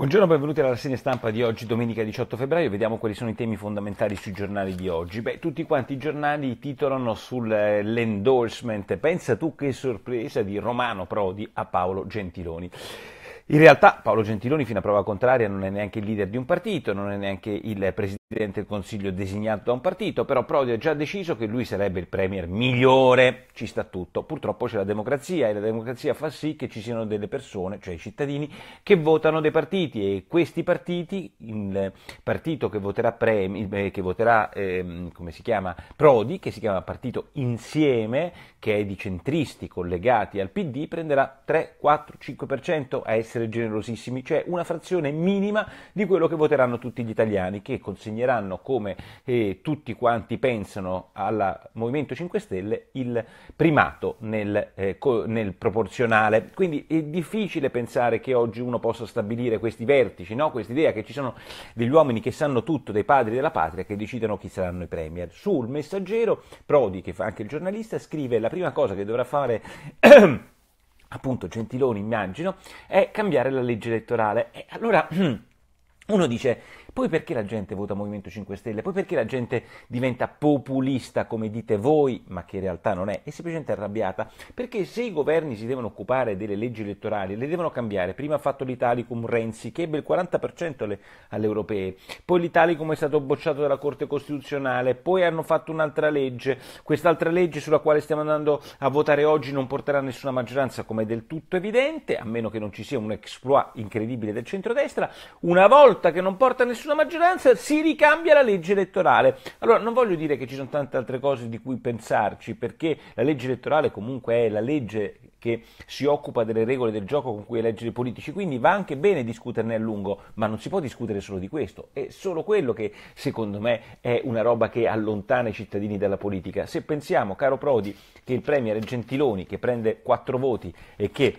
Buongiorno, benvenuti alla rassegna stampa di oggi, domenica 18 febbraio. Vediamo quali sono i temi fondamentali sui giornali di oggi. Beh, tutti quanti i giornali titolano sull'endorsement. Eh, Pensa tu che sorpresa di Romano Prodi a Paolo Gentiloni. In realtà Paolo Gentiloni, fino a prova contraria, non è neanche il leader di un partito, non è neanche il presidente presidente del Consiglio designato da un partito, però Prodi ha già deciso che lui sarebbe il premier migliore, ci sta tutto. Purtroppo c'è la democrazia e la democrazia fa sì che ci siano delle persone, cioè i cittadini, che votano dei partiti e questi partiti, il partito che voterà, premi, eh, che voterà ehm, come si chiama, Prodi, che si chiama Partito Insieme, che è di centristi collegati al PD, prenderà 3, 4, 5% a essere generosissimi, cioè una frazione minima di quello che voteranno tutti gli italiani che consegnerà consegneranno, come eh, tutti quanti pensano, al Movimento 5 Stelle il primato nel, eh, co- nel proporzionale. Quindi è difficile pensare che oggi uno possa stabilire questi vertici, no? questa idea che ci sono degli uomini che sanno tutto, dei padri della patria, che decidono chi saranno i premier. Sul messaggero, Prodi, che fa anche il giornalista, scrive la prima cosa che dovrà fare... appunto Gentiloni immagino, è cambiare la legge elettorale. E allora uno dice poi perché la gente vota Movimento 5 Stelle? Poi perché la gente diventa populista, come dite voi, ma che in realtà non è? È semplicemente arrabbiata. Perché se i governi si devono occupare delle leggi elettorali, le devono cambiare. Prima ha fatto l'Italicum Renzi, che ebbe il 40% alle, alle europee. Poi l'Italicum è stato bocciato dalla Corte Costituzionale. Poi hanno fatto un'altra legge. Quest'altra legge sulla quale stiamo andando a votare oggi non porterà a nessuna maggioranza, come è del tutto evidente, a meno che non ci sia un exploit incredibile del centrodestra. Una volta che non porta a nessuna nessuna maggioranza, si ricambia la legge elettorale. Allora, non voglio dire che ci sono tante altre cose di cui pensarci, perché la legge elettorale comunque è la legge che si occupa delle regole del gioco con cui eleggere i politici, quindi va anche bene discuterne a lungo, ma non si può discutere solo di questo, è solo quello che secondo me è una roba che allontana i cittadini dalla politica. Se pensiamo, caro Prodi, che il Premier Gentiloni, che prende quattro voti e che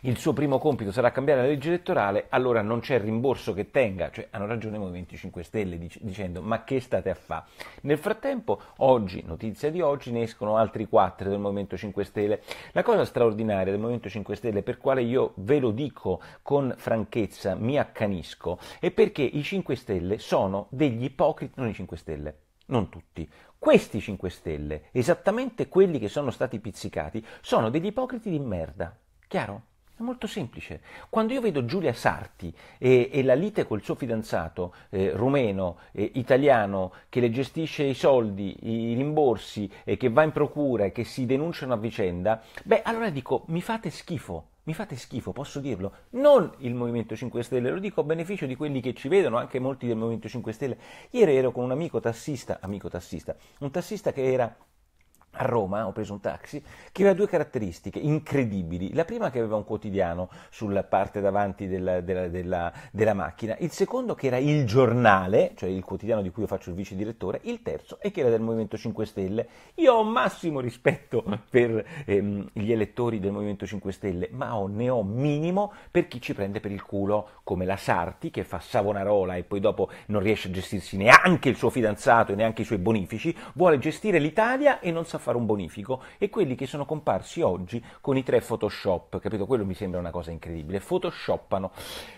il suo primo compito sarà cambiare la legge elettorale, allora non c'è rimborso che tenga, cioè hanno ragione i Movimenti 5 Stelle dic- dicendo ma che state a fare? Nel frattempo, oggi, notizia di oggi, ne escono altri 4 del Movimento 5 Stelle. La cosa straordinaria del Movimento 5 Stelle, per quale io ve lo dico con franchezza, mi accanisco, è perché i 5 Stelle sono degli ipocriti, non i 5 Stelle, non tutti, questi 5 Stelle, esattamente quelli che sono stati pizzicati, sono degli ipocriti di merda. Chiaro? È molto semplice. Quando io vedo Giulia Sarti e, e la lite col suo fidanzato eh, rumeno, eh, italiano, che le gestisce i soldi, i rimborsi, e eh, che va in procura e che si denunciano a vicenda, beh, allora dico, mi fate schifo. Mi fate schifo, posso dirlo? Non il Movimento 5 Stelle, lo dico a beneficio di quelli che ci vedono, anche molti del Movimento 5 Stelle. Ieri ero con un amico tassista, amico tassista, un tassista che era a Roma, ho preso un taxi, che aveva due caratteristiche incredibili. La prima che aveva un quotidiano sulla parte davanti della, della, della, della macchina, il secondo che era il giornale, cioè il quotidiano di cui io faccio il vice direttore, il terzo è che era del Movimento 5 Stelle. Io ho massimo rispetto per ehm, gli elettori del Movimento 5 Stelle, ma ho, ne ho minimo per chi ci prende per il culo, come la Sarti che fa Savonarola e poi dopo non riesce a gestirsi neanche il suo fidanzato e neanche i suoi bonifici, vuole gestire l'Italia e non sa fare fare un bonifico e quelli che sono comparsi oggi con i tre Photoshop, capito? Quello mi sembra una cosa incredibile, Photoshoppano.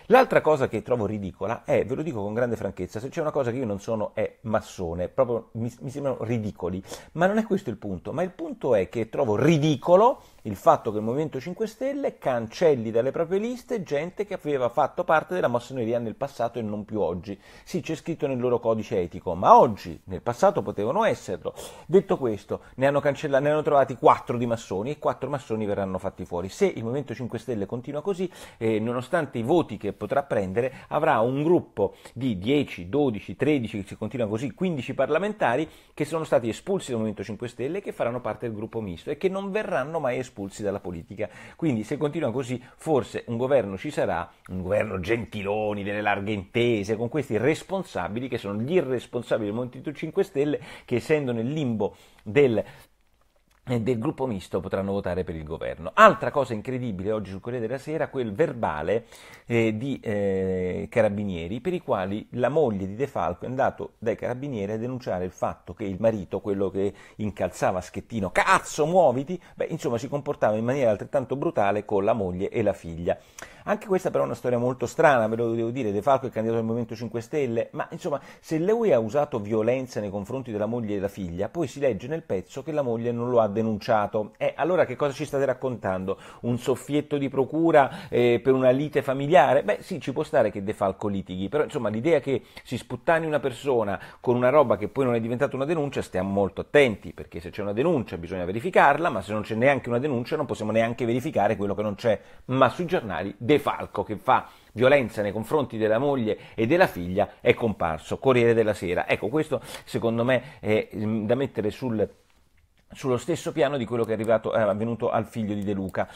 L'altra cosa che trovo ridicola è, ve lo dico con grande franchezza, se c'è una cosa che io non sono è massone, proprio mi, mi sembrano ridicoli, ma non è questo il punto, ma il punto è che trovo ridicolo il fatto che il Movimento 5 Stelle cancelli dalle proprie liste gente che aveva fatto parte della massoneria nel passato e non più oggi. Sì, c'è scritto nel loro codice etico, ma oggi, nel passato potevano esserlo. Detto questo, ne hanno cancella- ne hanno trovati quattro di massoni e quattro massoni verranno fatti fuori. Se il Movimento 5 Stelle continua così, eh, nonostante i voti che potrà prendere, avrà un gruppo di 10, 12, 13, che si continua così, 15 parlamentari che sono stati espulsi dal Movimento 5 Stelle e che faranno parte del gruppo misto e che non verranno mai espulsi dalla politica. Quindi se continua così, forse un governo ci sarà, un governo gentiloni, delle larghe intese, con questi responsabili che sono gli irresponsabili del Movimento 5 Stelle che essendo nel limbo del eh, del gruppo misto potranno votare per il governo. Altra cosa incredibile oggi sul Corriere della Sera, quel verbale eh, di eh, carabinieri per i quali la moglie di De Falco è andata dai carabinieri a denunciare il fatto che il marito, quello che incalzava Schettino, cazzo muoviti, beh, insomma si comportava in maniera altrettanto brutale con la moglie e la figlia. Anche questa però è una storia molto strana, ve lo devo dire, De Falco è candidato al Movimento 5 Stelle, ma insomma se lui ha usato violenza nei confronti della moglie e della figlia, poi si legge nel pezzo che la moglie non lo ha denunciato. Eh, allora che cosa ci state raccontando? Un soffietto di procura eh, per una lite familiare? Beh sì, ci può stare che De Falco litighi, però insomma l'idea che si sputtani una persona con una roba che poi non è diventata una denuncia, stiamo molto attenti, perché se c'è una denuncia bisogna verificarla, ma se non c'è neanche una denuncia non possiamo neanche verificare quello che non c'è, ma sui giornali... De De Falco che fa violenza nei confronti della moglie e della figlia è comparso, Corriere della Sera. Ecco, questo secondo me è mm, da mettere sul sullo stesso piano di quello che è, arrivato, è eh, avvenuto al figlio di De Luca.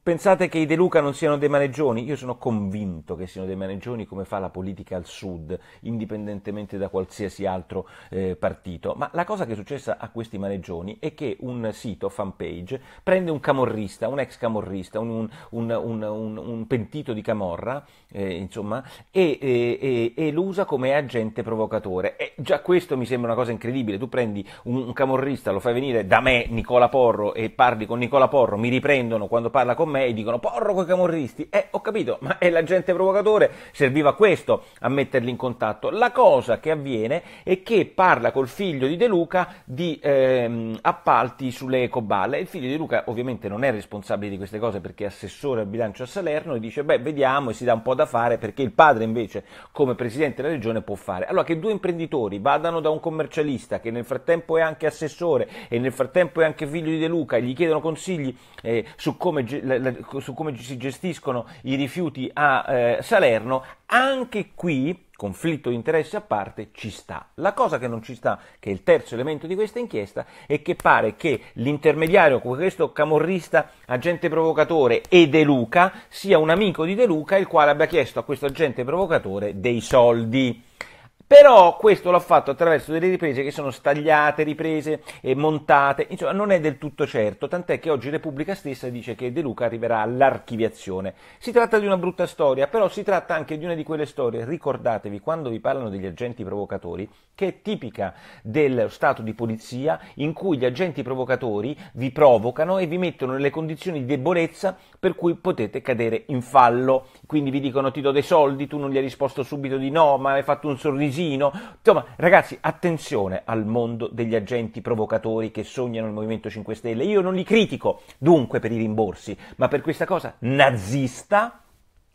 Pensate che i De Luca non siano dei maneggioni? Io sono convinto che siano dei maneggioni come fa la politica al sud, indipendentemente da qualsiasi altro eh, partito. Ma la cosa che è successa a questi maneggioni è che un sito, fanpage, prende un camorrista, un ex camorrista, un, un, un, un pentito di Camorra, eh, insomma, e, e, e, lo usa come agente provocatore. E già questo mi sembra una cosa incredibile. Tu prendi un, camorrista, lo fai venire da me Nicola Porro e parli con Nicola Porro, mi riprendono quando parla con me e dicono Porro con i camorristi. Eh, ho capito, ma è l'agente provocatore, serviva questo a metterli in contatto. La cosa che avviene è che parla col figlio di De Luca di ehm, appalti sulle ecoballe. Il figlio di Luca ovviamente non è responsabile di queste cose perché è assessore al bilancio a Salerno e dice beh vediamo e si dà un po' da fare perché il padre invece come presidente della regione può fare. Allora che due imprenditori vadano da un commercialista che nel frattempo è anche assessore e nel frattempo frattempo è anche figlio di De Luca e gli chiedono consigli eh, su, come, la, la, su, come, si gestiscono i rifiuti a eh, Salerno, anche qui, conflitto di interessi a parte, ci sta. La cosa che non ci sta, che è il terzo elemento di questa inchiesta, è che pare che l'intermediario, questo camorrista, agente provocatore e De Luca, sia un amico di De Luca, il quale abbia chiesto a questo agente provocatore dei soldi però questo l'ha fatto attraverso delle riprese che sono stagliate, riprese e montate, insomma non è del tutto certo, tant'è che oggi Repubblica stessa dice che De Luca arriverà all'archiviazione. Si tratta di una brutta storia, però si tratta anche di una di quelle storie, ricordatevi quando vi parlano degli agenti provocatori, che è tipica del stato di polizia in cui gli agenti provocatori vi provocano e vi mettono nelle condizioni di debolezza per cui potete cadere in fallo. Quindi vi dicono ti do dei soldi, tu non gli hai risposto subito di no, ma hai fatto un sorrisino casino. Insomma, ragazzi, attenzione al mondo degli agenti provocatori che sognano il Movimento 5 Stelle. Io non li critico dunque per i rimborsi, ma per questa cosa nazista,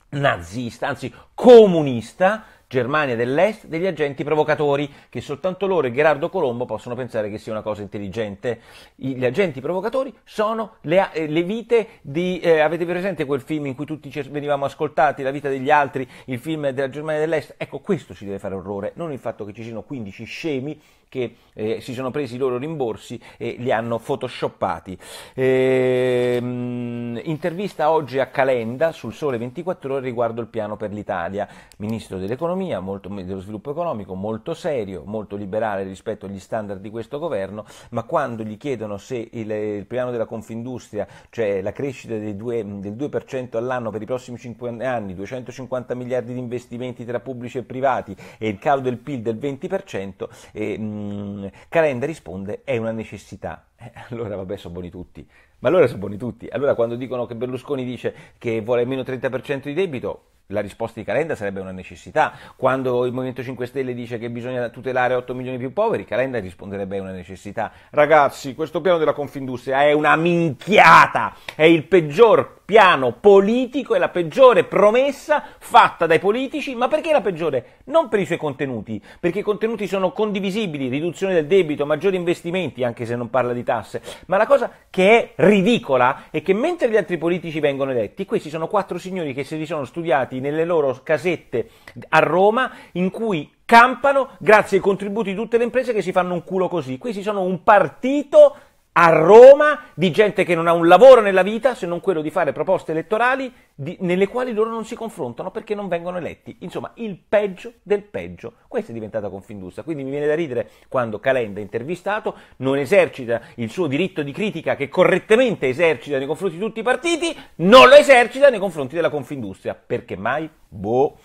nazista, anzi comunista, Germania dell'Est degli agenti provocatori, che soltanto loro e Gerardo Colombo possono pensare che sia una cosa intelligente. Gli agenti provocatori sono le, eh, le vite di... Eh, avete presente quel film in cui tutti venivamo ascoltati, La vita degli altri, il film della Germania dell'Est? Ecco, questo ci deve fare orrore, non il fatto che ci siano 15 scemi che eh, si sono presi i loro rimborsi e li hanno photoshoppati. Ehm, intervista oggi a Calenda sul Sole 24 Ore riguardo il piano per l'Italia. Ministro dell'Economia, molto, dello Sviluppo Economico, molto serio, molto liberale rispetto agli standard di questo governo, ma quando gli chiedono se il, il piano della Confindustria, cioè la crescita due, del 2% all'anno per i prossimi 5 anni, 250 miliardi di investimenti tra pubblici e privati e il calo del PIL del 20%, eh, Mm, Calenda risponde è una necessità. Eh, allora vabbè sono buoni tutti, ma allora sono buoni tutti. Allora quando dicono che Berlusconi dice che vuole almeno 30% di debito, la risposta di Calenda sarebbe una necessità. Quando il Movimento 5 Stelle dice che bisogna tutelare 8 milioni di più poveri, Calenda risponderebbe a una necessità. Ragazzi, questo piano della Confindustria è una minchiata, è il peggior piano politico, è la peggiore promessa fatta dai politici, ma perché la peggiore? Non per i suoi contenuti, perché i contenuti sono condivisibili, riduzione del debito, maggiori investimenti, anche se non parla di tasse, ma la cosa che è ridicola è che mentre gli altri politici vengono eletti, questi sono quattro signori che se li sono studiati isolati nelle loro casette a Roma in cui campano grazie ai contributi di tutte le imprese che si fanno un culo così. Qui si sono un partito a Roma di gente che non ha un lavoro nella vita se non quello di fare proposte elettorali di, nelle quali loro non si confrontano perché non vengono eletti. Insomma, il peggio del peggio. Questa è diventata Confindustria. Quindi mi viene da ridere quando Calenda, intervistato, non esercita il suo diritto di critica che correttamente esercita nei confronti di tutti i partiti, non lo esercita nei confronti della Confindustria. Perché mai? Boh.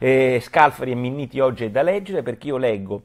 Eh, Scalfari e Minniti oggi è da leggere perché io leggo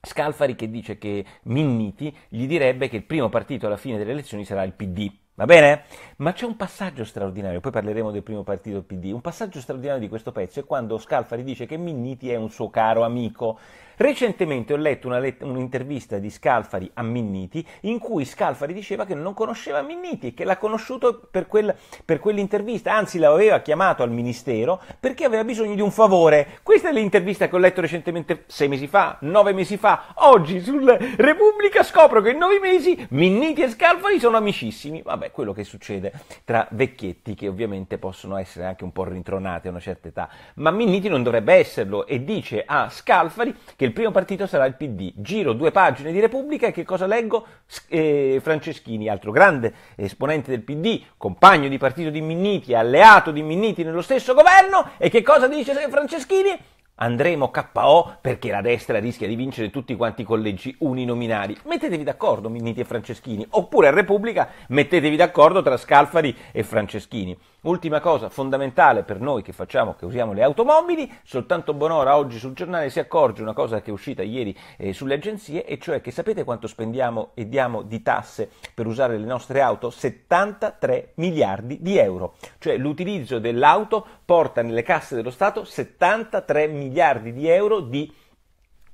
Scalfari che dice che Minniti gli direbbe che il primo partito alla fine delle elezioni sarà il PD. Va bene? Ma c'è un passaggio straordinario, poi parleremo del primo partito PD. Un passaggio straordinario di questo pezzo è quando Scalfari dice che Minniti è un suo caro amico. Recentemente ho letto let- un'intervista di Scalfari a Minniti in cui Scalfari diceva che non conosceva Minniti e che l'ha conosciuto per, quel, per quell'intervista, anzi l'aveva chiamato al Ministero perché aveva bisogno di un favore. Questa è l'intervista che ho letto recentemente sei mesi fa, nove mesi fa. Oggi sulla Repubblica scopro che in nove mesi Minniti e Scalfari sono amicissimi. Vabbè, quello che succede tra vecchietti che ovviamente possono essere anche un po' rintronati a una certa età. Ma Minniti non dovrebbe esserlo e dice a Scalfari che il primo partito sarà il PD. Giro due pagine di Repubblica e che cosa leggo? Eh, Franceschini, altro grande esponente del PD, compagno di partito di Minniti, alleato di Minniti nello stesso governo, e che cosa dice Franceschini? andremo KO perché la destra rischia di vincere tutti quanti i collegi uninominali. Mettetevi d'accordo, Minniti e Franceschini, oppure a Repubblica mettetevi d'accordo tra Scalfari e Franceschini. Ultima cosa fondamentale per noi che facciamo, che usiamo le automobili, soltanto Bonora oggi sul giornale si accorge una cosa che è uscita ieri eh, sulle agenzie, e cioè che sapete quanto spendiamo e diamo di tasse per usare le nostre auto? 73 miliardi di euro. Cioè l'utilizzo dell'auto porta nelle casse dello Stato 73 miliardi miliardi di euro di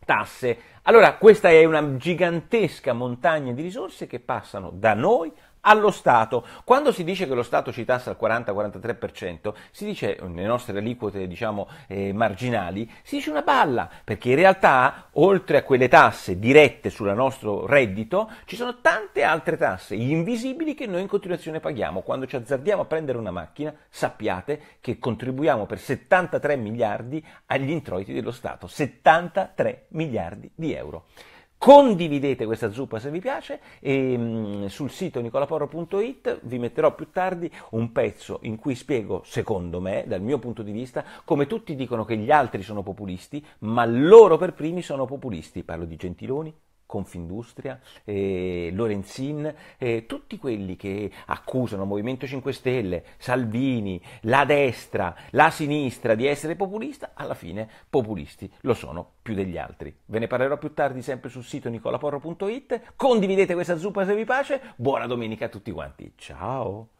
tasse. Allora questa è una gigantesca montagna di risorse che passano da noi allo Stato. Quando si dice che lo Stato ci tassa al 40-43%, si dice, eh, nelle nostre aliquote diciamo eh, marginali, si dice una balla, perché in realtà oltre a quelle tasse dirette sul nostro reddito, ci sono tante altre tasse invisibili che noi in continuazione paghiamo. Quando ci azzardiamo a prendere una macchina, sappiate che contribuiamo per 73 miliardi agli introiti dello Stato, 73 miliardi di euro condividete questa zuppa se vi piace e mm, sul sito nicolaporro.it vi metterò più tardi un pezzo in cui spiego, secondo me, dal mio punto di vista, come tutti dicono che gli altri sono populisti, ma loro per primi sono populisti. Parlo di Gentiloni, Confindustria, eh, Lorenzin, eh, tutti quelli che accusano Movimento 5 Stelle, Salvini, la destra, la sinistra di essere populista, alla fine populisti lo sono più degli altri. Ve ne parlerò più tardi sempre sul sito nicolaporro.it, condividete questa zuppa se vi piace, buona domenica a tutti quanti, ciao!